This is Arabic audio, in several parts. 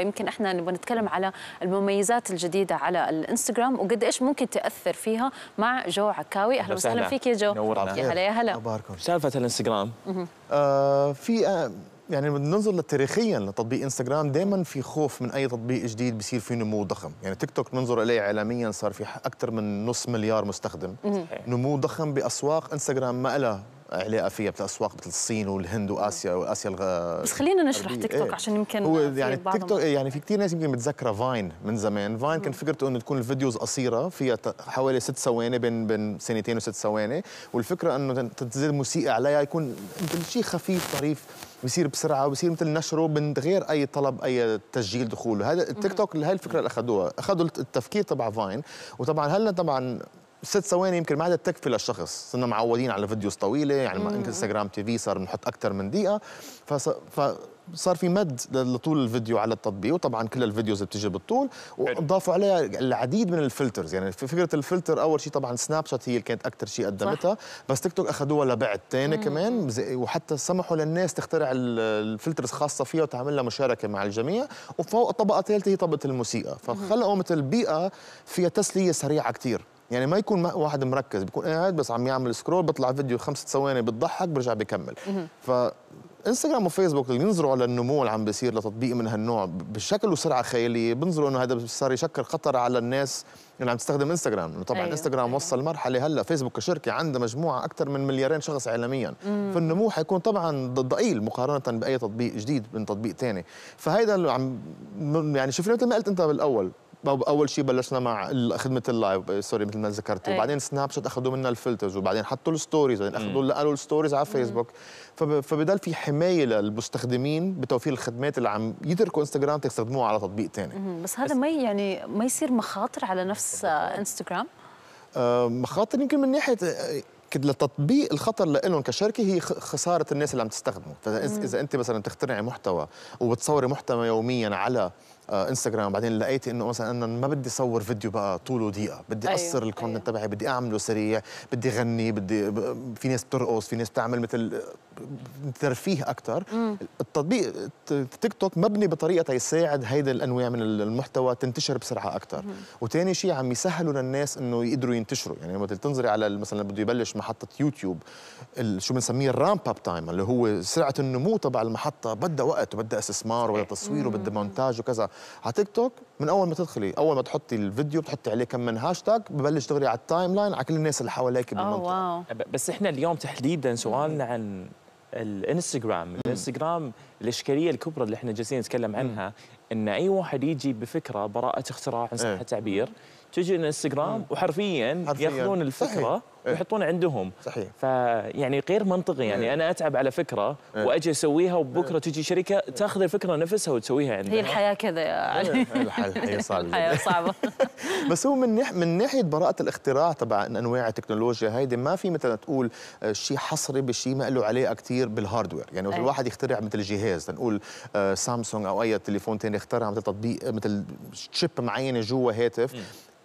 فيمكن احنا نبغى نتكلم على المميزات الجديده على الانستغرام وقد ايش ممكن تاثر فيها مع جو عكاوي اهلا وسهلا فيك يا جو يا هلا يا هلا سالفه الانستغرام آه، في آه، يعني بننظر تاريخيا لتطبيق انستغرام دائما في خوف من اي تطبيق جديد بصير فيه نمو ضخم يعني تيك توك ننظر اليه اعلاميا صار في اكثر من نص مليار مستخدم نمو ضخم باسواق انستغرام ما لها علاقه فيها بالاسواق مثل الصين والهند واسيا واسيا الغ... بس خلينا نشرح تيك توك إيه. عشان يمكن هو يعني تيك توك إيه، يعني في كثير ناس يمكن متذكره فاين من زمان فاين كان فكرته انه تكون الفيديوز قصيره فيها حوالي ست ثواني بين بين سنتين وست ثواني والفكره انه تنزل موسيقى عليها يكون مثل شيء خفيف طريف بصير بسرعه وبصير مثل نشره من غير اي طلب اي تسجيل دخول هذا التيك توك هاي الفكره اللي اخذوها اخذوا التفكير تبع فاين وطبعا هلا طبعا ست ثواني يمكن ما عادت تكفي للشخص صرنا معودين على فيديوز طويله يعني انستغرام تي في صار بنحط اكثر من دقيقه فص... فصار في مد لطول الفيديو على التطبيق وطبعا كل الفيديوز بتيجي بتجي بالطول وضافوا عليها العديد من الفلترز يعني في فكره الفلتر اول شيء طبعا سناب شات هي اللي كانت اكثر شيء قدمتها بس تيك توك اخذوها لبعد ثاني كمان وحتى سمحوا للناس تخترع الفلترز خاصه فيها وتعمل لها مشاركه مع الجميع وفوق طبقه ثالثه هي طبقه الموسيقى فخلقوا مثل بيئه فيها تسليه سريعه كثير يعني ما يكون واحد مركز بيكون قاعد بس عم يعمل سكرول بطلع فيديو خمسة ثواني بتضحك برجع بكمل ف انستغرام وفيسبوك اللي ينظروا على النمو اللي عم بيصير لتطبيق من هالنوع بشكل وسرعه خياليه بنظروا انه هذا صار يشكل خطر على الناس اللي عم تستخدم انستغرام انه طبعا أيوه. انستغرام أيوه. وصل مرحله هلا فيسبوك كشركه عندها مجموعه اكثر من مليارين شخص عالميا فالنمو حيكون طبعا ضئيل مقارنه باي تطبيق جديد من تطبيق ثاني فهيدا اللي عم يعني شفنا مثل ما قلت انت بالاول اول شيء بلشنا مع خدمه اللايف سوري آه، مثل ما ذكرتي وبعدين سناب شات اخذوا منا الفلترز وبعدين حطوا الستوريز بعدين اخذوا قالوا الستوريز على فيسبوك فبضل في حمايه للمستخدمين بتوفير الخدمات اللي عم يتركوا انستغرام تستخدموها على تطبيق ثاني بس هذا ما يعني ما يصير مخاطر على نفس انستغرام آه، آه، مخاطر يمكن من ناحيه لتطبيق الخطر لهم كشركه هي خساره الناس اللي عم تستخدمه فاذا اذا انت مثلا تخترعي محتوى وبتصوري محتوى يوميا على انستغرام آه، بعدين لقيت انه مثلا انا ما بدي صور فيديو بقى طوله دقيقه بدي أيوه. اقصر الكونتنت أيوه. تبعي بدي اعمله سريع بدي غني بدي في ناس بترقص في ناس بتعمل مثل ترفيه اكثر التطبيق تيك توك مبني بطريقه تساعد هيدا الانواع من المحتوى تنتشر بسرعه اكثر وثاني شيء عم يسهلوا للناس انه يقدروا ينتشروا يعني لما تنظري على مثلا بده يبلش محطه يوتيوب شو بنسميه الرامب اب تايم اللي هو سرعه النمو تبع المحطه بدها وقت وبدها استثمار وبدها تصوير وبدها مونتاج وكذا على تيك توك من اول ما تدخلي اول ما تحطي الفيديو بتحطي عليه كم من هاشتاج ببلش دغري على التايم لاين على كل الناس اللي حواليك بالمنطقه بس احنا اليوم تحديدا سؤالنا عن الانستغرام الانستغرام الاشكاليه الكبرى اللي احنا جالسين نتكلم عنها ان اي واحد يجي بفكره براءه اختراع عن إيه. صحه التعبير تجي الانستغرام وحرفيا ياخذون الفكره صحيح. ويحطون إيه. عندهم صحيح فيعني غير منطقي يعني إيه. انا اتعب على فكره إيه. واجي اسويها وبكره تجي شركه تاخذ الفكره نفسها وتسويها عندها هي الحياه كذا يا علي الحياه صعبه الحياه صعبه بس هو من نح من ناحيه براءه الاختراع تبع انواع التكنولوجيا هيدي ما في مثلا تقول آه، شيء حصري بشيء ما له علاقه كثير بالهاردوير يعني وقت الواحد يخترع مثل جهاز نقول آه، سامسونج او اي تليفون ثاني اخترع مثل تطبيق مثل شيب معينه جوا هاتف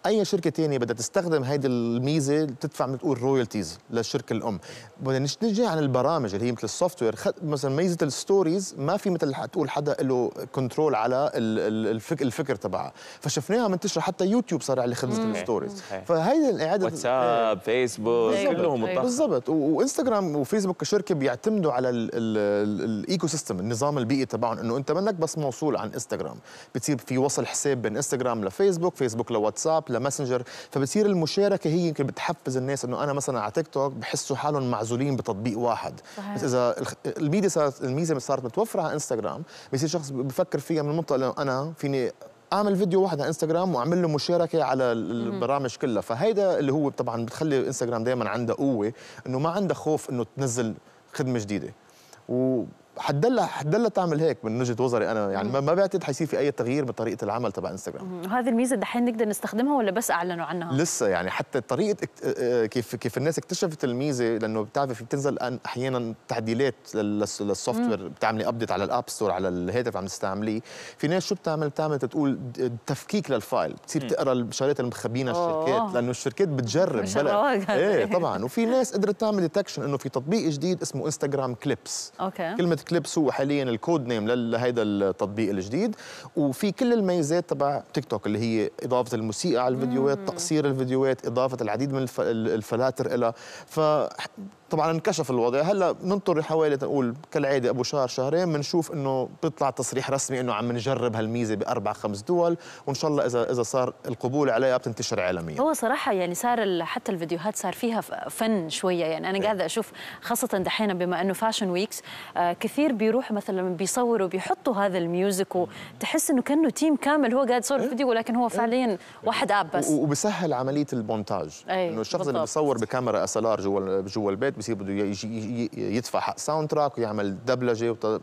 اي شركه ثانيه بدها تستخدم هيدي الميزه بتدفع تقول رويالتيز للشركه الام بدنا نجي عن البرامج اللي هي مثل السوفت وير مثلا ميزه الستوريز ما في مثل تقول حدا له كنترول على الفك الفكر تبعها فشفناها منتشره حتى يوتيوب صار على خدمه الستوريز فهي الاعاده واتساب إيه. فيسبوك كلهم بالضبط وانستغرام وفيسبوك كشركه بيعتمدوا على الايكو سيستم النظام البيئي تبعهم انه انت منك بس موصول عن انستغرام بتصير في وصل حساب بين انستغرام لفيسبوك فيسبوك لواتساب لماسنجر فبتصير المشاركه هي يمكن بتحفز الناس انه انه انا مثلا على تيك توك بحسوا حالهم معزولين بتطبيق واحد صحيح. بس اذا الميديا صارت الميزه صارت متوفره على انستغرام بصير شخص بفكر فيها من المنطقه اللي انا فيني اعمل فيديو واحد على انستغرام واعمل له مشاركه على البرامج كلها فهيدا اللي هو طبعا بتخلي انستغرام دائما عنده قوه انه ما عنده خوف انه تنزل خدمه جديده و حدلها حدلها تعمل هيك من وجهه نظري انا يعني ما بعتقد حيصير في اي تغيير بطريقه العمل تبع انستغرام هذه الميزه دحين نقدر نستخدمها ولا بس اعلنوا عنها لسه يعني حتى طريقه آه، آه، كيف كيف الناس اكتشفت الميزه لانه بتعرفي في بتنزل احيانا تعديلات للسوفت وير بتعملي ابديت على الاب ستور على الهاتف عم تستعمليه في ناس شو بتعمل بتعمل تقول تفكيك للفايل بتصير تقرا اللي المخبينه الشركات لانه الشركات بتجرب بلا ايه طبعا وفي ناس قدرت تعمل ديتكشن انه في تطبيق جديد اسمه انستغرام كليبس اوكي كلمه كليبس هو حاليا الكود نيم لهذا التطبيق الجديد وفي كل الميزات تبع تيك توك اللي هي اضافه الموسيقى على الفيديوهات تقصير الفيديوهات اضافه العديد من الفلاتر لها ف طبعا انكشف الوضع هلا بننطر حوالي نقول كالعاده ابو شهر شهرين بنشوف انه بيطلع تصريح رسمي انه عم نجرب هالميزه باربع خمس دول وان شاء الله اذا اذا صار القبول عليها بتنتشر عالميا هو صراحه يعني صار حتى الفيديوهات صار فيها فن شويه يعني انا إيه. قاعده اشوف خاصه دحين بما انه فاشن آه، ويكس كثير بيروح مثلا بيصوروا بيحطوا هذا الميوزك وتحس انه كانه تيم كامل هو قاعد يصور إيه. فيديو ولكن هو إيه. فعليا واحد اب بس وبسهل عمليه المونتاج انه الشخص بالضبط. اللي بيصور بكاميرا اس ال ار جوا جوا البيت بصير بده يجي يدفع حق ساوند تراك ويعمل دبلجه وط... أيوة.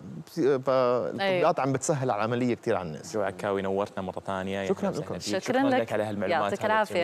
فالتطبيقات عم بتسهل العمليه كثير على الناس جو عكاوي نورتنا مره ثانيه شكرا لك شكرا لك على هالمعلومات يعطيك العافيه